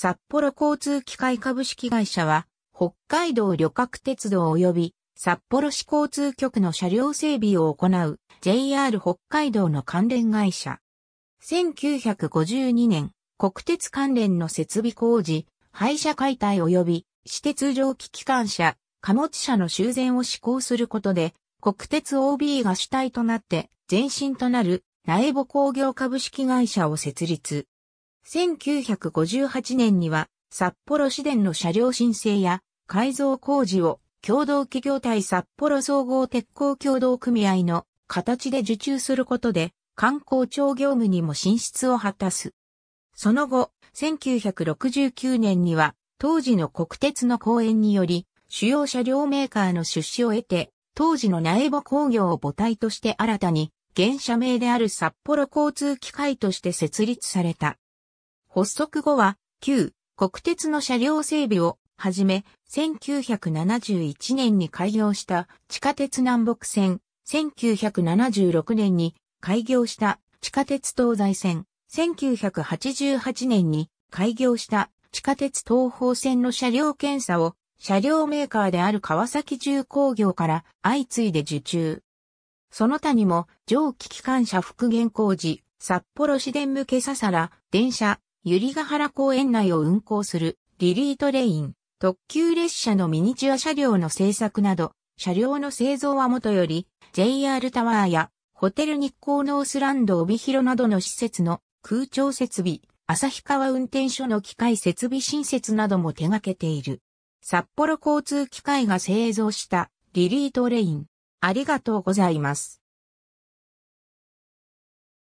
札幌交通機械株式会社は、北海道旅客鉄道及び札幌市交通局の車両整備を行う JR 北海道の関連会社。1952年、国鉄関連の設備工事、廃車解体及び私鉄蒸気機関車、貨物車の修繕を施行することで、国鉄 OB が主体となって前身となる苗穂工業株式会社を設立。1958年には札幌市電の車両申請や改造工事を共同企業体札幌総合鉄鋼協同組合の形で受注することで観光庁業務にも進出を果たす。その後、1969年には当時の国鉄の公演により主要車両メーカーの出資を得て当時の苗穂工業を母体として新たに現社名である札幌交通機械として設立された。発足後は、旧国鉄の車両整備をはじめ、1971年に開業した地下鉄南北線、1976年に開業した地下鉄東西線、1988年に開業した地下鉄東方線の車両検査を車両メーカーである川崎重工業から相次いで受注。その他にも蒸気機関車復元工事、札幌市電向けささら、電車、百合ヶ原公園内を運行するリリートレイン、特急列車のミニチュア車両の製作など、車両の製造はもとより、JR タワーやホテル日光ノースランド帯広などの施設の空調設備、旭川運転所の機械設備新設なども手掛けている。札幌交通機械が製造したリリートレイン。ありがとうございます。